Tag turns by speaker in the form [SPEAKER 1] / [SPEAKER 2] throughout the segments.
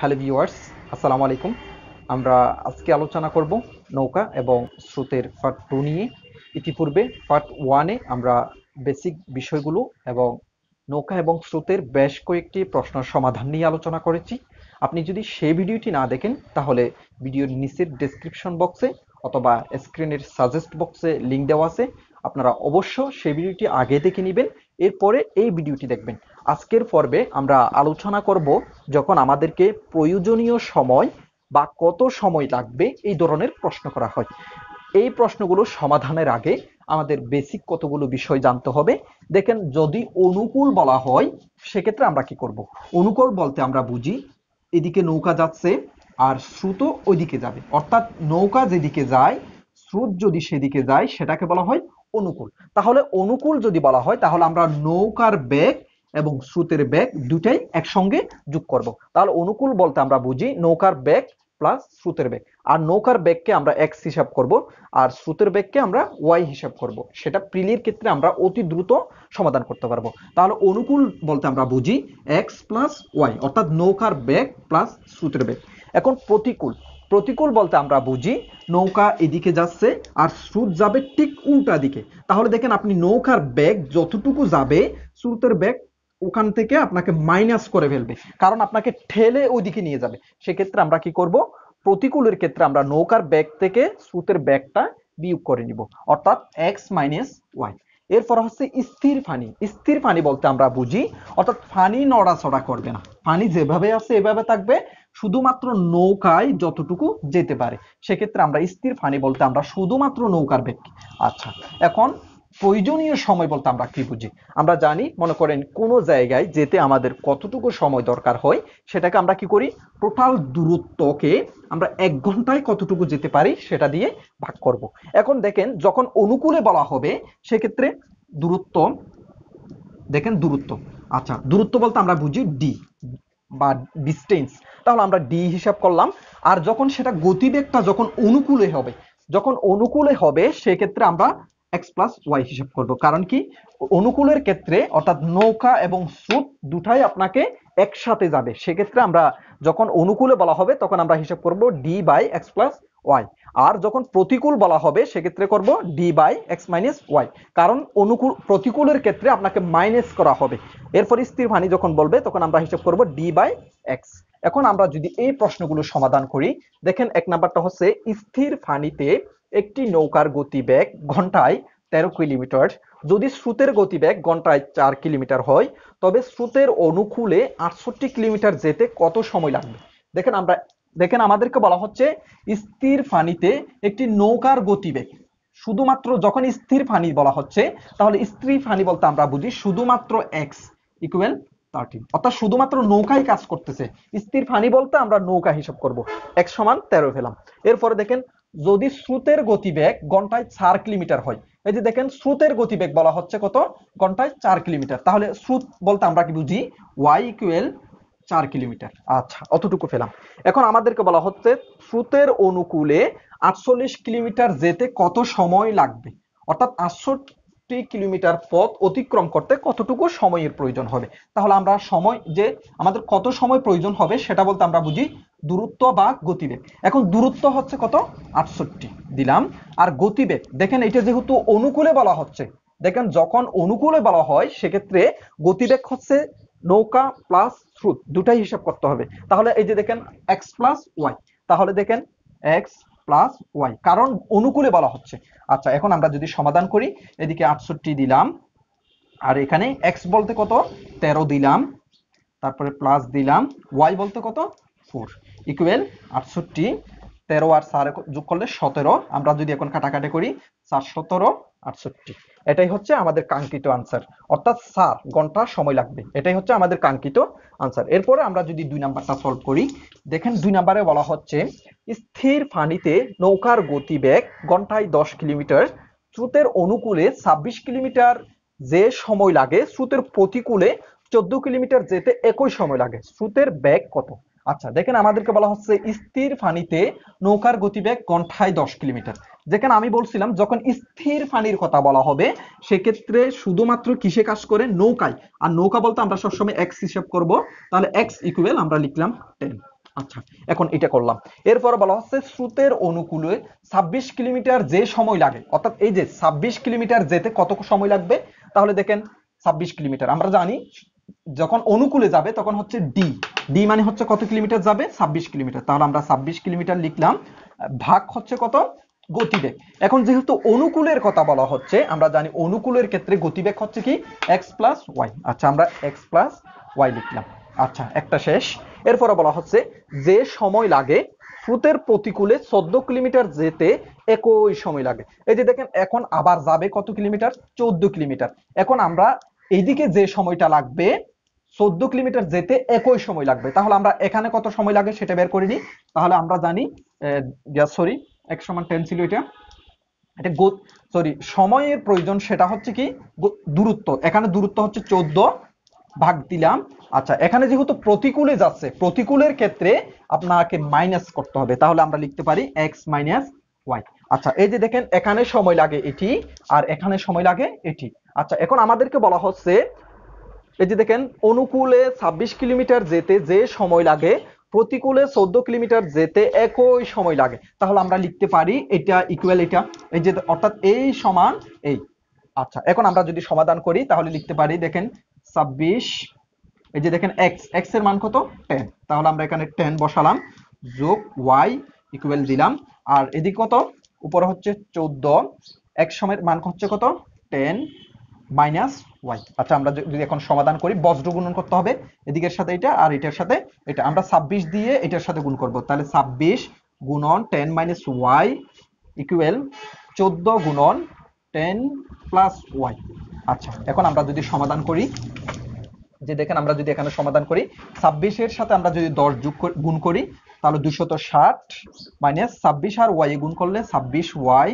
[SPEAKER 1] Hello viewers আসসালামু আলাইকুম আমরা আজকে আলোচনা করব নৌকা এবং স্রোতের পার্ট টু নিয়ে ইতিপূর্বে পার্ট ওয়ানে আমরা বেসিক বিষয়গুলো এবং নৌকা এবং স্রোতের বেশ কয়েকটি প্রশ্ন সমাধান নিয়ে আলোচনা করেছি আপনি যদি সেই ভিডিওটি না দেখেন তাহলে ভিডিওর নিচের ডিসক্রিপশন বক্সে অথবা স্ক্রিনের সাজেস্ট বক্সে লিঙ্ক দেওয়া আছে আপনারা অবশ্য সেই ভিডিওটি আগে দেখে নেবেন এরপরে এই ভিডিওটি দেখবেন আজকের পর্বে আমরা আলোচনা করব যখন আমাদেরকে প্রয়োজনীয় সময় বা কত সময় লাগবে এই ধরনের প্রশ্ন করা হয় এই প্রশ্নগুলো সমাধানের আগে আমাদের বেসিক কতগুলো বিষয় জানতে হবে দেখেন যদি অনুকূল বলা হয় সেক্ষেত্রে আমরা কি করব। অনুকূল বলতে আমরা বুঝি এদিকে নৌকা যাচ্ছে আর স্রোত ওইদিকে যাবে অর্থাৎ নৌকা যেদিকে যায় স্রোত যদি সেদিকে যায় সেটাকে বলা হয় অনুকূল তাহলে অনুকূল যদি বলা হয় তাহলে আমরা নৌকার বেগ এবং স্রোতের বেগ দুটাই একসঙ্গে যোগ করব তাহলে অনুকূল বলতে আমরা বুঝি নৌকার বেগ প্লাস স্রোতের বেগ আর নৌকার বেগকে আমরা এক্স হিসাব করব আর স্রোতের বেগকে আমরা ওয়াই হিসাব করব সেটা প্রিলির ক্ষেত্রে আমরা অতি দ্রুত সমাধান করতে পারবো তাহলে অনুকূল বলতে আমরা বুঝি এক্স প্লাস ওয়াই অর্থাৎ নৌকার বেগ প্লাস স্রোতের বেগ এখন প্রতিকূল প্রতিকূল বলতে আমরা বুঝি নৌকা এদিকে যাচ্ছে আর স্রোত যাবে ঠিক উল্টা দিকে তাহলে দেখেন আপনি নৌকার ব্যাগ যতটুকু যাবে স্রোতের ব্যাগ ওখান থেকে আপনাকে মাইনাস করে ফেলবে কারণ আপনাকে ঠেলে ওইদিকে নিয়ে যাবে সেক্ষেত্রে আমরা কি করব প্রতিকূলের ক্ষেত্রে আমরা নৌকার ব্যাগ থেকে সুতের ব্যাগটা বিয়োগ করে নিব অর্থাৎ এক্স মাইনাস ওয়াই এরপর হচ্ছে স্থির ফানি স্থির ফানি বলতে আমরা বুঝি অর্থাৎ ফানি নড়াচড়া করবে না ফানি যেভাবে আছে এভাবে থাকবে শুধুমাত্র নৌকায় যতটুকু যেতে পারে সেক্ষেত্রে আমরা স্থির ফানি বলতে আমরা শুধুমাত্র নৌকার ব্যাগ আচ্ছা এখন প্রয়োজনীয় সময় বলতে আমরা কি বুঝি আমরা জানি মনে করেন কোনো জায়গায় যেতে আমাদের কতটুকু সময় দরকার হয় সেটাকে আমরা কি করি টোটাল দূরত্বকে আমরা এক ঘন্টায় কতটুকু যেতে পারি সেটা দিয়ে ভাগ করব। এখন দেখেন যখন অনুকূলে বলা হবে সেক্ষেত্রে দূরত্ব দেখেন দূরত্ব আচ্ছা দূরত্ব বলতে আমরা বুঝি ডি বা ডিস্টেন্স তাহলে আমরা ডি হিসাব করলাম আর যখন সেটা গতিবেগটা যখন অনুকূলে হবে যখন অনুকূলে হবে সেক্ষেত্রে আমরা এক্স প্লাস ওয়াই হিসাব করব কারণ কি অনুকূলের ক্ষেত্রে অর্থাৎ নৌকা এবং স্রোত দুটাই আপনাকে একসাথে যাবে সেক্ষেত্রে আমরা যখন অনুকূলে বলা হবে তখন আমরা হিসাব করব d by x plus y আর যখন প্রতিকূল বলা হবে সেক্ষেত্রে করব d by x minus y কারণ অনুকূল প্রতিকূলের ক্ষেত্রে আপনাকে মাইনাস করা হবে এরপর স্থির ভানি যখন বলবে তখন আমরা হিসাব করব ডি বাই এক্স এখন আমরা যদি এই প্রশ্নগুলো সমাধান করি দেখেন এক নাম্বারটা হচ্ছে স্থির ফানিতে একটি নৌকার গতিবেগ ঘন্টায় তেরো কিলোমিটার যদি স্রোতের গতিবেগ ঘন্টায় চার কিলোমিটার হয় তবে স্রোতের অনুকূলে আটষট্টি কিলোমিটার যেতে কত সময় লাগবে দেখেন আমরা দেখেন আমাদেরকে বলা হচ্ছে স্থির ফানিতে একটি নৌকার গতিবেগ শুধুমাত্র যখন স্থির ফানি বলা হচ্ছে তাহলে স্ত্রী ফানি বলতে আমরা বুঝি শুধুমাত্র এক্স ইকুয়াল থার্টিন অর্থাৎ শুধুমাত্র নৌকাই কাজ করতেছে স্থির ফানি বলতে আমরা নৌকা হিসাব করব এক সমান তেরো ফেলাম এরপরে দেখেন যদি স্রোতের গতিবেগ ঘন্টায় চার কিলোমিটার হয় এই যে দেখেন স্রোতের গতিবেগ বলা হচ্ছে কত ঘন্টায় চার কিলোমিটার তাহলে স্রোত বলতে আমরা কি বুঝি ওয়াই ইকুয়েল চার কিলোমিটার আচ্ছা অতটুকু পেলাম এখন আমাদেরকে বলা হচ্ছে স্রোতের অনুকূলে আটচল্লিশ কিলোমিটার যেতে কত সময় লাগবে অর্থাৎ আটষট্টি কিলোমিটার পথ অতিক্রম করতে কতটুকু সময়ের প্রয়োজন হবে তাহলে আমরা সময় যে আমাদের কত সময় প্রয়োজন হবে সেটা বলতে আমরা বুঝি দূরত্ব বা গতিবেগ এখন দূরত্ব হচ্ছে কত আটষট্টি দিলাম আর গতিবেগ দেখেন এটা যেহেতু অনুকূলে বলা হচ্ছে দেখেন যখন অনুকূলে বলা হয় সেক্ষেত্রে গতিবেগ হচ্ছে নৌকা প্লাস স্রোত দুটাই হিসাব করতে হবে তাহলে এই যে দেখেন এক্স প্লাস ওয়াই তাহলে দেখেন এক্স প্লাস ওয়াই কারণ অনুকূলে বলা হচ্ছে আচ্ছা এখন আমরা যদি সমাধান করি এদিকে আটষট্টি দিলাম আর এখানে এক্স বলতে কত তেরো দিলাম তারপরে প্লাস দিলাম ওয়াই বলতে কত ফোর ইকুয়েল আটষট্টি তেরো আর সার যোগ করলে সতেরো আমরা যদি এখন কাটাকাটি করি চার সতেরো আটষট্টি এটাই হচ্ছে আমাদের কাঙ্ক্ষিত আনসার অর্থাৎ সার ঘন্টা সময় লাগবে এটাই হচ্ছে আমাদের কাঙ্ক্ষিত আনসার এরপরে আমরা যদি দুই নাম্বারটা সলভ করি দেখেন দুই নাম্বারে বলা হচ্ছে স্থির পানিতে নৌকার গতিবেগ ঘন্টায় দশ কিলোমিটার স্রোতের অনুকূলে ছাব্বিশ কিলোমিটার যে সময় লাগে স্রোতের প্রতিকূলে চোদ্দ কিলোমিটার যেতে একই সময় লাগে স্রোতের ব্যাগ কত আচ্ছা দেখেন আমাদেরকে বলা হচ্ছে স্থির ফানিতে নৌকার গতিবেগ ঘন্টায় দশ কিলোমিটার যেখানে আমি বলছিলাম যখন স্থির ফানির কথা বলা হবে সেক্ষেত্রে শুধুমাত্র কিসে কাজ করে নৌকায় আর নৌকা বলতে আমরা সবসময় এক্স হিসেব করব তাহলে এক্স ইকুয়েল আমরা লিখলাম টেন আচ্ছা এখন এটা করলাম এরপর বলা হচ্ছে স্রোতের অনুকূলে ছাব্বিশ কিলোমিটার যে সময় লাগে অর্থাৎ এই যে ছাব্বিশ কিলোমিটার যেতে কত সময় লাগবে তাহলে দেখেন ছাব্বিশ কিলোমিটার আমরা জানি যখন অনুকূলে যাবে তখন হচ্ছে ডি ডি মানে হচ্ছে কত কিলোমিটার যাবে ছাব্বিশ কিলোমিটার তাহলে আমরা ছাব্বিশ কিলোমিটার লিখলাম ভাগ হচ্ছে কত গতিবেগ এখন যেহেতু অনুকূলের কথা বলা হচ্ছে আমরা জানি অনুকূলের ক্ষেত্রে গতিবেগ হচ্ছে কি এক্স প্লাস ওয়াই আচ্ছা আমরা এক্স প্লাস ওয়াই লিখলাম আচ্ছা একটা শেষ এরপরে বলা হচ্ছে যে সময় লাগে স্রোতের প্রতিকূলে চোদ্দ কিলোমিটার যেতে একই সময় লাগে এই যে দেখেন এখন আবার যাবে কত কিলোমিটার চোদ্দ কিলোমিটার এখন আমরা এইদিকে যে সময়টা লাগবে চোদ্দ কিলোমিটার যেতে একই সময় লাগবে তাহলে আমরা এখানে কত সময় লাগে সেটা বের করে তাহলে আমরা জানি সরি এক সমান টেন ছিল এটা এটা সরি সময়ের প্রয়োজন সেটা হচ্ছে কি দূরত্ব এখানে দূরত্ব হচ্ছে চোদ্দ ভাগ দিলাম আচ্ছা এখানে যেহেতু প্রতিকূলে যাচ্ছে প্রতিকূলের ক্ষেত্রে আপনাকে মাইনাস করতে হবে তাহলে আমরা লিখতে পারি এক্স মাইনাস ওয়াই আচ্ছা এই যে দেখেন এখানে সময় লাগে এটি আর এখানে সময় লাগে এটি আচ্ছা এখন আমাদেরকে বলা হচ্ছে এই যে দেখেন অনুকূলে ২৬ কিলোমিটার যেতে যে সময় লাগে প্রতিকূলে চোদ্দ কিলোমিটার যেতে একই সময় লাগে তাহলে আমরা লিখতে পারি এটা ইকুয়াল এটা এই যে অর্থাৎ এই সমান এই আচ্ছা এখন আমরা যদি সমাধান করি তাহলে লিখতে পারি দেখেন ছাব্বিশ এই যে দেখেন এক্স এক্স এর মান কত টেন তাহলে আমরা এখানে টেন বসালাম যোগ ওয়াই ইকুয়াল দিলাম আর এদিক কত উপরে হচ্ছে চোদ্দ এক সময়ের মান হচ্ছে কত টেন মাইনাস ওয়াই আচ্ছা আমরা যদি এখন সমাধান করি বজ্র গুণন করতে হবে এদিকের সাথে এটা আর এটার সাথে এটা আমরা ছাব্বিশ দিয়ে এটার সাথে গুণ করব তাহলে ছাব্বিশ গুণন টেন মাইনাস ওয়াই ইকুয়েল চোদ্দ গুণন টেন প্লাস ওয়াই আচ্ছা এখন আমরা যদি সমাধান করি যে দেখেন আমরা যদি এখানে সমাধান করি ছাব্বিশের সাথে আমরা যদি দশ যোগ গুণ করি তাহলে দুশো তো ষাট মাইনাস ছাব্বিশ আর ওয়াই গুণ করলে ছাব্বিশ ওয়াই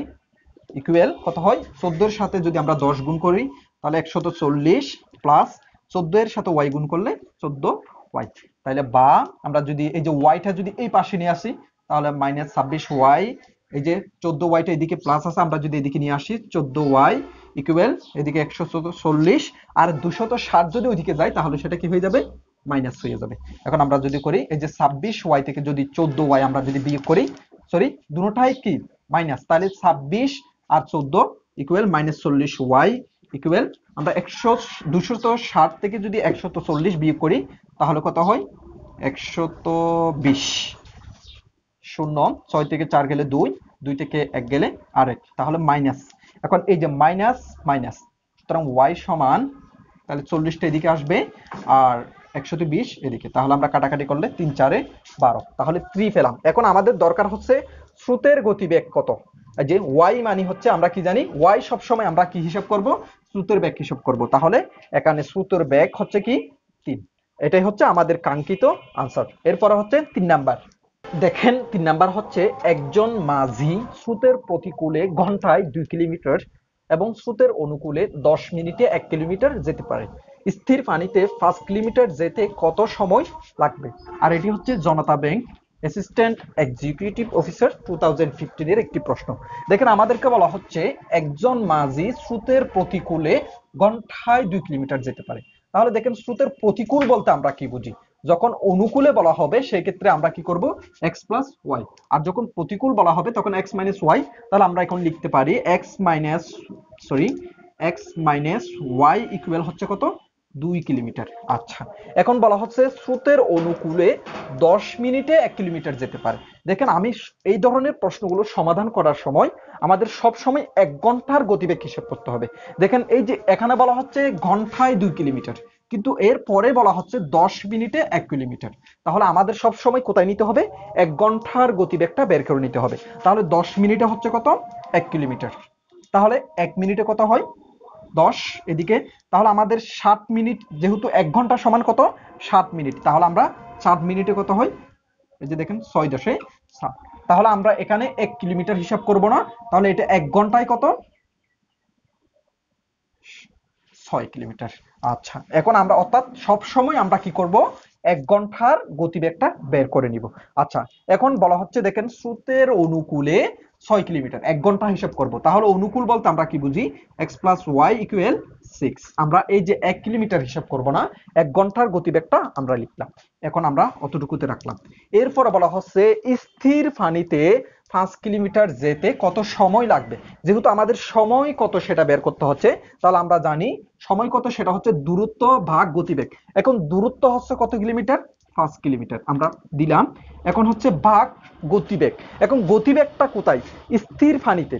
[SPEAKER 1] ইকুয়েল কত হয় চোদ্দোর সাথে যদি আমরা দশ গুণ করি তাহলে একশো তো চল্লিশ প্লাস চোদ্দো এর সাথে ওয়াই গুণ করলে চোদ্দো ওয়াই তাহলে বা আমরা যদি এই যে ওয়াইটা যদি এই পাশে নিয়ে আসি তাহলে মাইনাস ছাব্বিশ ওয়াই এই যে চোদ্দো ওয়াইটা এদিকে প্লাস আছে আমরা যদি এদিকে নিয়ে আসি চোদ্দো ওয়াই ইকুয়েল এদিকে একশো চল্লিশ আর দুশো তো ষাট যদি ওইদিকে যায় তাহলে সেটা কি হয়ে যাবে মাইনাস হয়ে যাবে এখন আমরা যদি করি এই যে ছাব্বিশ ওয়াই থেকে যদি চোদ্দ ওয়াই আমরা যদি বিয়োগ করি সরি দুটাই কি মাইনাস তাহলে ছাব্বিশ আর চোদ্দ ইকুয়াল মাইনাস চল্লিশ ওয়াই ইকুয়াল আমরা একশো দুশত ষাট থেকে যদি চল্লিশ করি তাহলে কত হয় একশত বিশ শূন্য ছয় থেকে চার গেলে দুই দুই থেকে এক গেলে এক তাহলে মাইনাস এখন এই যে মাইনাস মাইনাস সুতরাং ওয়াই সমান তাহলে চল্লিশটা এদিকে আসবে আর একশোতে এদিকে তাহলে আমরা কাটাকাটি করলে তিন চারে বারো তাহলে থ্রি পেলাম এখন আমাদের দরকার হচ্ছে স্রোতের গতিবেগ কত যে মানে হচ্ছে আমরা কি জানি আমরা কি হিসাব করব স্রোতের হিসাব করব তাহলে এখানে স্রোতের হচ্ছে কি এটাই হচ্ছে আমাদের কাঙ্ক্ষিত আনসার এরপর হচ্ছে তিন নাম্বার দেখেন তিন নাম্বার হচ্ছে একজন মাঝি স্রোতের প্রতিকূলে ঘন্টায় দুই কিলোমিটার এবং স্রোতের অনুকূলে দশ মিনিটে এক কিলোমিটার যেতে পারে স্থির পানিতে পাঁচ কিলোমিটার যেতে কত সময় লাগবে আর এটি হচ্ছে Janata Bank assistant executive officer two thousand ফিফটিনের একটি প্রশ্ন দেখেন আমাদেরকে বলা হচ্ছে একজন মাঝি স্রোতের প্রতিকূলে ঘন্টায় দুই কিলোমিটার যেতে পারে তাহলে দেখেন স্রোতের প্রতিকূল বলতে আমরা কি বুঝি যখন অনুকূলে বলা হবে সেই ক্ষেত্রে আমরা কি করব x প্লাস ওয়াই আর যখন প্রতিকূল বলা হবে তখন x মাইনাস ওয়াই তাহলে আমরা এখন লিখতে পারি x minus sorry x minus y equal হচ্ছে কত দুই কিলোমিটার আচ্ছা এখন বলা হচ্ছে স্রোতের অনুকূলে দশ মিনিটে এক কিলোমিটার যেতে পারে দেখেন আমি এই ধরনের প্রশ্নগুলো সমাধান করার সময় আমাদের সব সময় এক ঘন্টার গতিবেগ হিসেব করতে হবে দেখেন এই যে এখানে বলা হচ্ছে ঘন্টায় দুই কিলোমিটার কিন্তু এর পরে বলা হচ্ছে দশ মিনিটে এক কিলোমিটার তাহলে আমাদের সব সময় কোথায় নিতে হবে এক ঘন্টার গতিবেগটা বের করে নিতে হবে তাহলে দশ মিনিটে হচ্ছে কত এক কিলোমিটার তাহলে এক মিনিটে কত হয় দশ এদিকে তাহলে আমাদের ষাট মিনিট যেহেতু এক ঘন্টা সমান কত ষাট মিনিট তাহলে আমরা ষাট মিনিটে কত হই এই যে দেখেন ছয় দশে ষাট তাহলে আমরা এখানে এক কিলোমিটার হিসাব করব না তাহলে এটা এক ঘন্টায় কত ছয় কিলোমিটার আচ্ছা এখন আমরা অর্থাৎ সবসময় আমরা কি করব এক ঘন্টার গতিবেগটা বের করে নিব আচ্ছা এখন বলা হচ্ছে দেখেন স্রোতের অনুকূলে ছয় কিলোমিটার এক ঘন্টা হিসাব করব তাহলে অনুকূল বলতে আমরা কি বুঝি x plus y equal six আমরা এই যে এক কিলোমিটার হিসাব করব না এক ঘন্টার গতিবেগটা আমরা লিখলাম এখন আমরা অতটুকুতে রাখলাম এরপরে বলা হচ্ছে স্থির ফানিতে পাঁচ কিলোমিটার যেতে কত সময় লাগবে যেহেতু আমাদের সময় কত সেটা বের করতে হচ্ছে তাহলে আমরা জানি সময় কত সেটা হচ্ছে দূরত্ব ভাগ গতিবেগ এখন দূরত্ব হচ্ছে কত কিলোমিটার পাঁচ কিলোমিটার আমরা দিলাম এখন হচ্ছে বাঘ গতিবেগ এখন গতিবেগটা কোথায় স্থির ফানিতে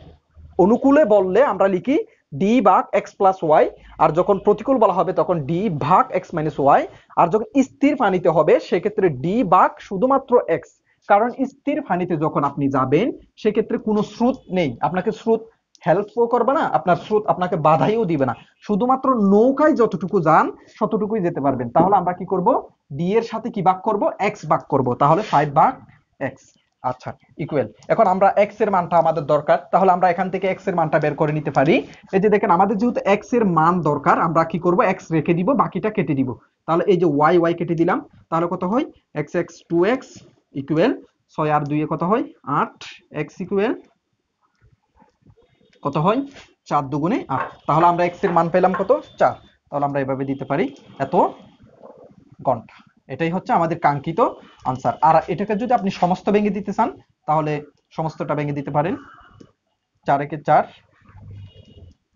[SPEAKER 1] অনুকূলে বললে আমরা লিখি ডি ভাগ এক্স প্লাস ওয়াই আর যখন প্রতিকূল বলা হবে তখন ডি ভাগ এক্স মাইনাস ওয়াই আর যখন স্থির ফানিতে হবে সেক্ষেত্রে ডি ভাগ শুধুমাত্র এক্স কারণ স্থির ফানিতে যখন আপনি যাবেন সেক্ষেত্রে কোনো স্রোত নেই আপনাকে স্রোত হেল্পও করবে না আপনার স্রোত আপনাকে বাধাইও দিবে না শুধুমাত্র নৌকায় যতটুকু যান ততটুকুই যেতে পারবেন তাহলে আমরা কি করব ডি এর সাথে কি বাক করব এক্স বাক করব তাহলে ফাইভ বাক এক্স আচ্ছা ইকুয়াল এখন আমরা এক্স এর মানটা আমাদের দরকার তাহলে আমরা এখান থেকে এক্স এর মানটা বের করে নিতে পারি এই যে দেখেন আমাদের যেহেতু এক্স এর মান দরকার আমরা কি করব এক্স রেখে দিব বাকিটা কেটে দিব তাহলে এই যে ওয়াই ওয়াই কেটে দিলাম তাহলে কত হয় x x two x equal ছয় আর দুইয়ে কত হয় আট এক্স ইকুয়াল কত হয় চার দুগুণে আট তাহলে আমরা এক্স এর মান পেলাম কত চার তাহলে আমরা এভাবে দিতে পারি এত ঘন্টা এটাই হচ্ছে আমাদের কাঙ্ক্ষিত আনসার আর এটাকে যদি আপনি সমস্ত ভেঙে দিতে চান তাহলে সমস্তটা ভেঙে দিতে পারেন চার একে চার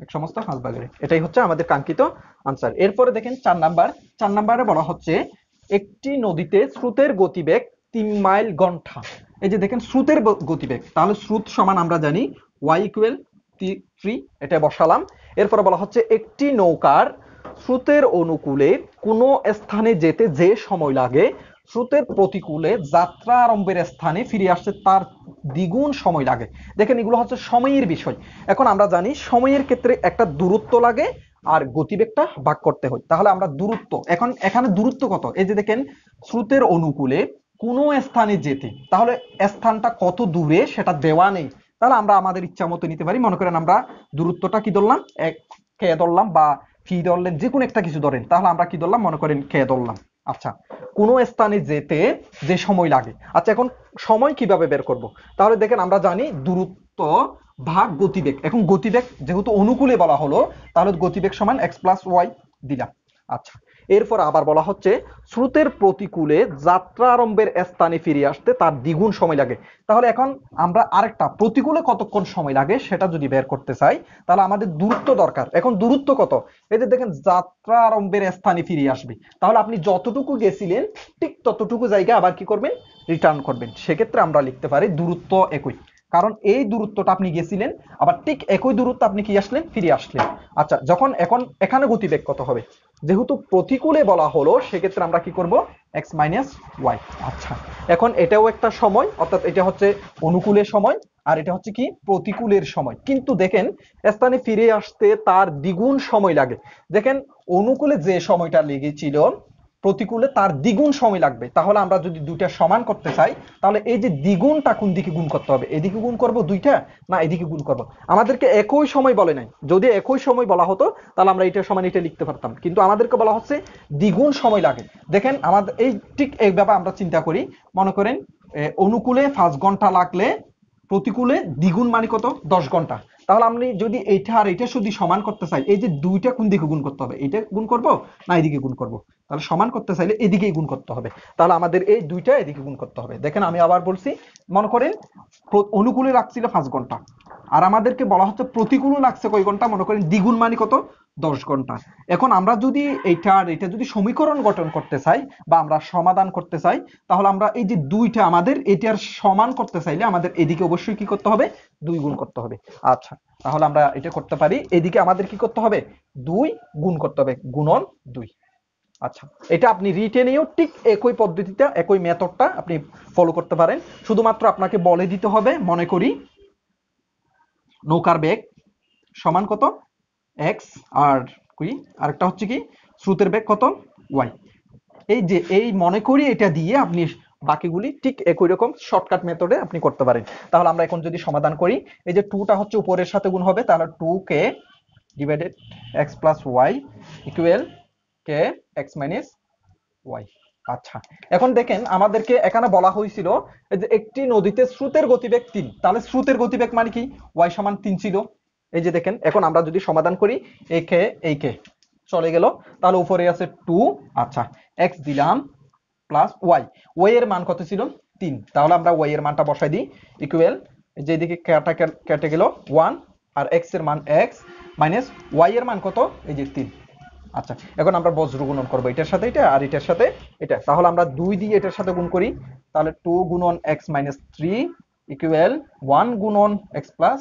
[SPEAKER 1] এক সমস্ত হাঁস এটাই হচ্ছে আমাদের কাঙ্ক্ষিত আনসার এরপরে দেখেন চার নাম্বার চার নাম্বারে বলা হচ্ছে একটি নদীতে স্রোতের গতিবেগ তিন মাইল ঘন্টা এই যে দেখেন স্রোতের গতিবেগ তাহলে স্রোত সমান আমরা জানি ওয়াই ইকুয়েল ট্রি এটা বসালাম এরপরে বলা হচ্ছে একটি নৌকার স্রোতের অনুকূলে কোনো স্থানে যেতে যে সময় লাগে স্রোতের প্রতিকূলে যাত্রা আরম্ভের স্থানে ফিরে আসতে তার দ্বিগুণ সময় লাগে দেখেন এগুলো হচ্ছে সময়ের বিষয় এখন আমরা জানি সময়ের ক্ষেত্রে একটা দূরত্ব লাগে আর গতিবেগটা ভাগ করতে হয় তাহলে আমরা দূরত্ব এখন এখানে দূরত্ব কত এই যে দেখেন স্রোতের অনুকূলে কোনো স্থানে যেতে তাহলে স্থানটা কত দূরে সেটা দেওয়া নেই তাহলে আমরা আমাদের ইচ্ছা মতো নিতে পারি মনে করেন আমরা দূরত্বটা কি ধরলাম এক কে ধরলাম বা ফি ধরলেন যে কোনো একটা কিছু ধরেন তাহলে আমরা কি ধরলাম মনে করেন খেয়ে ধরলাম আচ্ছা কোন স্থানে যেতে যে সময় লাগে আচ্ছা এখন সময় কিভাবে বের করব। তাহলে দেখেন আমরা জানি দূরত্ব ভাগ গতিবেগ এখন গতিবেগ যেহেতু অনুকূলে বলা হলো তাহলে গতিবেগ সমান এক্স প্লাস ওয়াই দিলাম আচ্ছা এরপর আবার বলা হচ্ছে শ্রুতের প্রতিকূলে যাত্রা আরম্ভের স্থানে ফিরে আসতে তার দ্বিগুণ সময় লাগে তাহলে এখন আমরা আরেকটা প্রতিকূলে কতক্ষণ সময় লাগে সেটা যদি বের করতে চাই তাহলে আমাদের দূরত্ব দরকার এখন দূরত্ব কত এই যে দেখেন যাত্রা আরম্ভের স্থানে ফিরে আসবে তাহলে আপনি যতটুকু গেছিলেন ঠিক ততটুকু জায়গায় আবার কি করবেন রিটার্ন করবেন সেক্ষেত্রে আমরা লিখতে পারি দূরত্ব একই কারণ এই দূরত্বটা আপনি গেছিলেন আবার ঠিক একই দূরত্ব আপনি কি আসলেন ফিরে আসলেন আচ্ছা যখন এখন এখানে গতিবেগ কত হবে যেহেতু প্রতিকূলে বলা হলো সেক্ষেত্রে আমরা কি করব এক্স মাইনাস ওয়াই আচ্ছা এখন এটাও একটা সময় অর্থাৎ এটা হচ্ছে অনুকূলের সময় আর এটা হচ্ছে কি প্রতিকূলের সময় কিন্তু দেখেন স্থানে ফিরে আসতে তার দ্বিগুণ সময় লাগে দেখেন অনুকূলে যে সময়টা লেগেছিল প্রতিকূলে তার দ্বিগুণ সময় লাগবে তাহলে আমরা যদি দুইটা সমান করতে চাই তাহলে এই যে দ্বিগুণটা কোন দিকে গুণ করতে হবে এদিকে গুণ করব দুইটা না এদিকে গুণ করব আমাদেরকে একই সময় বলে নাই যদি একই সময় বলা হতো তাহলে আমরা এটা সমান এটা লিখতে পারতাম কিন্তু আমাদেরকে বলা হচ্ছে দ্বিগুণ সময় লাগে দেখেন আমাদের এই ঠিক এই ব্যাপারে আমরা চিন্তা করি মনে করেন অনুকূলে পাঁচ ঘন্টা লাগলে প্রতিকূলে দ্বিগুণ মানে কত দশ ঘন্টা তাহলে আমি যদি এইটা আর এইটা শুধু সমান করতে চাই এই যে দুইটা কোন দিকে গুণ করতে হবে এটা গুণ করব না এদিকে গুণ করব তাহলে সমান করতে চাইলে এদিকেই গুণ করতে হবে তাহলে আমাদের এই দুইটা এদিকে গুণ করতে হবে দেখেন আমি আবার বলছি মনে করেন অনুকূলে রাখছিল পাঁচ ঘন্টা আর আমাদেরকে বলা হচ্ছে প্রতিকূল লাগছে কয় ঘন্টা মনে করেন দ্বিগুণ মানে কত দশ ঘন্টা এখন আমরা যদি এইটার এটা যদি সমীকরণ গঠন করতে চাই বা আমরা সমাধান করতে চাই তাহলে আমরা এই যে দুইটা আমাদের এটার সমান করতে চাইলে আমাদের এদিকে অবশ্যই কি করতে হবে দুই গুণ করতে হবে আচ্ছা তাহলে আমরা এটা করতে পারি এদিকে আমাদের কি করতে হবে দুই গুণ করতে হবে গুণন দুই আচ্ছা এটা আপনি রিটেনেও ঠিক একই পদ্ধতিতে একই মেথডটা আপনি ফলো করতে পারেন শুধুমাত্র আপনাকে বলে দিতে হবে মনে করি নৌকার বেগ সমান কত এক্স আর কি আরেকটা হচ্ছে কি স্রোতের বেগ কত ওয়াই এই যে এই মনে করি এটা দিয়ে আপনি বাকিগুলি ঠিক একই রকম শর্টকাট মেথডে আপনি করতে পারেন তাহলে আমরা এখন যদি সমাধান করি এই যে টুটা হচ্ছে উপরের সাথে গুণ হবে তাহলে টু কে divided x plus y equal কে এক্স মাইনাস ওয়াই আচ্ছা এখন দেখেন আমাদেরকে এখানে বলা হয়েছিল যে একটি নদীতে স্রোতের গতিবেগ তিন তাহলে স্রোতের গতিবেগ মানে কি ওয়াই সমান তিন ছিল এই যে দেখেন এখন আমরা যদি সমাধান করি এ কে এই কে চলে গেল তাহলে উপরে আছে টু আচ্ছা এক্স দিলাম প্লাস ওয়াই ওয়াই এর মান কত ছিল তিন তাহলে আমরা ওয়াই এর মানটা বসাই দিই ইকুয়াল যেদিকে কেটা কেটে গেল ওয়ান আর এক্স এর মান এক্স মাইনাস ওয়াই এর মান কত এই যে তিন আচ্ছা এখন আমরা বজ্র গুণন করবো এটার সাথে এটা আর এটার সাথে এটা তাহলে আমরা দুই দিয়ে এটার সাথে গুণ করি তাহলে টু গুণন x minus three equal one গুণন এক্স প্লাস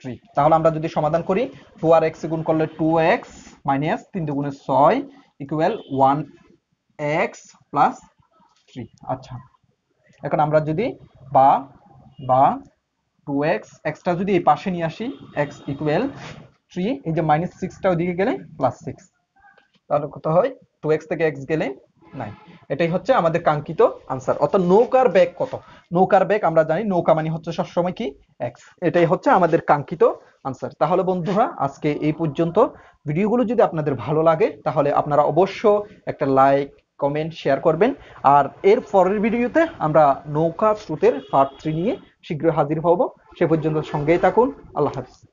[SPEAKER 1] থ্রি তাহলে আমরা যদি সমাধান করি টু আর এক্স গুণ করলে টু এক্স মাইনাস তিন দুগুণে ছয় equal one x plus three আচ্ছা এখন আমরা যদি বা বা টু এক্স এক্সটা যদি এই পাশে নিয়ে আসি এক্স ইকুয়াল থ্রি এই যে মাইনাস সিক্সটা ওদিকে গেলে প্লাস সিক্স তাহলে কত হয় টু এক্স থেকে এক্স গেলে নাই এটাই হচ্ছে আমাদের কাঙ্ক্ষিত আনসার অর্থাৎ নৌকার ব্যাগ কত নৌকার ব্যাগ আমরা জানি নৌকা মানে হচ্ছে সবসময় কি এক্স এটাই হচ্ছে আমাদের কাঙ্ক্ষিত আনসার তাহলে বন্ধুরা আজকে এই পর্যন্ত ভিডিওগুলো যদি আপনাদের ভালো লাগে তাহলে আপনারা অবশ্য একটা লাইক কমেন্ট শেয়ার করবেন আর এর পরের ভিডিওতে আমরা নৌকা স্রোতের পার্ট থ্রি নিয়ে শীঘ্রই হাজির হব সে পর্যন্ত সঙ্গেই থাকুন আল্লাহ হাফিজ